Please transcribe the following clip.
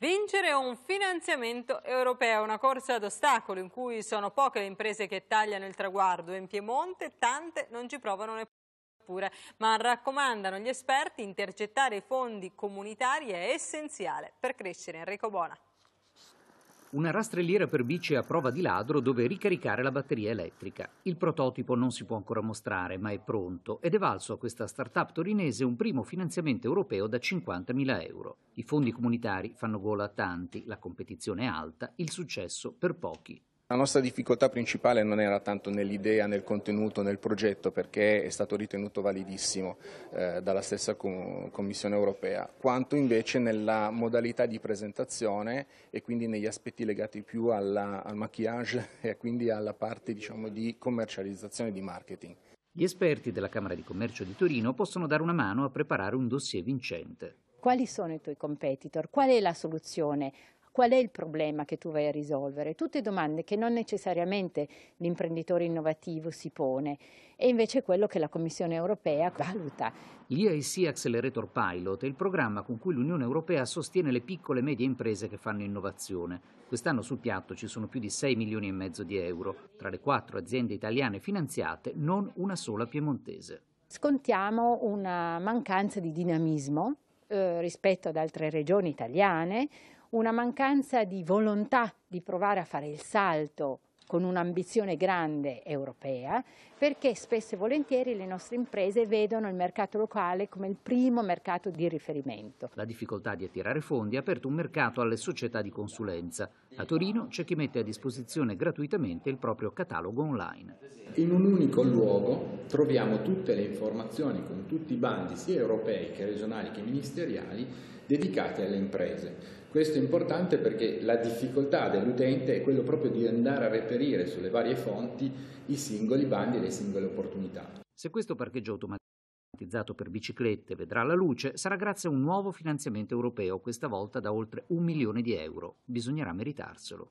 Vincere un finanziamento europeo, una corsa ad ostacoli in cui sono poche le imprese che tagliano il traguardo. In Piemonte tante non ci provano neppure, ma raccomandano gli esperti intercettare i fondi comunitari è essenziale per crescere. Enrico Bona. Una rastrelliera per bici a prova di ladro dove ricaricare la batteria elettrica. Il prototipo non si può ancora mostrare, ma è pronto ed è valso a questa startup torinese un primo finanziamento europeo da 50.000 euro. I fondi comunitari fanno gola a tanti, la competizione è alta, il successo per pochi. La nostra difficoltà principale non era tanto nell'idea, nel contenuto, nel progetto, perché è stato ritenuto validissimo eh, dalla stessa com Commissione europea, quanto invece nella modalità di presentazione e quindi negli aspetti legati più alla, al maquillage e quindi alla parte diciamo, di commercializzazione e di marketing. Gli esperti della Camera di Commercio di Torino possono dare una mano a preparare un dossier vincente. Quali sono i tuoi competitor? Qual è la soluzione? qual è il problema che tu vai a risolvere? Tutte domande che non necessariamente l'imprenditore innovativo si pone e invece quello che la Commissione europea valuta. L'EIC Accelerator Pilot è il programma con cui l'Unione europea sostiene le piccole e medie imprese che fanno innovazione. Quest'anno sul piatto ci sono più di 6 milioni e mezzo di euro. Tra le quattro aziende italiane finanziate, non una sola piemontese. Scontiamo una mancanza di dinamismo eh, rispetto ad altre regioni italiane, una mancanza di volontà di provare a fare il salto con un'ambizione grande europea, perché spesso e volentieri le nostre imprese vedono il mercato locale come il primo mercato di riferimento. La difficoltà di attirare fondi ha aperto un mercato alle società di consulenza. A Torino c'è chi mette a disposizione gratuitamente il proprio catalogo online. In un unico luogo troviamo tutte le informazioni con tutti i bandi sia europei che regionali che ministeriali dedicati alle imprese. Questo è importante perché la difficoltà dell'utente è quello proprio di andare a reperire sulle varie fonti i singoli bandi e le singole opportunità. Se questo parcheggio automatizzato per biciclette vedrà la luce, sarà grazie a un nuovo finanziamento europeo, questa volta da oltre un milione di euro. Bisognerà meritarselo.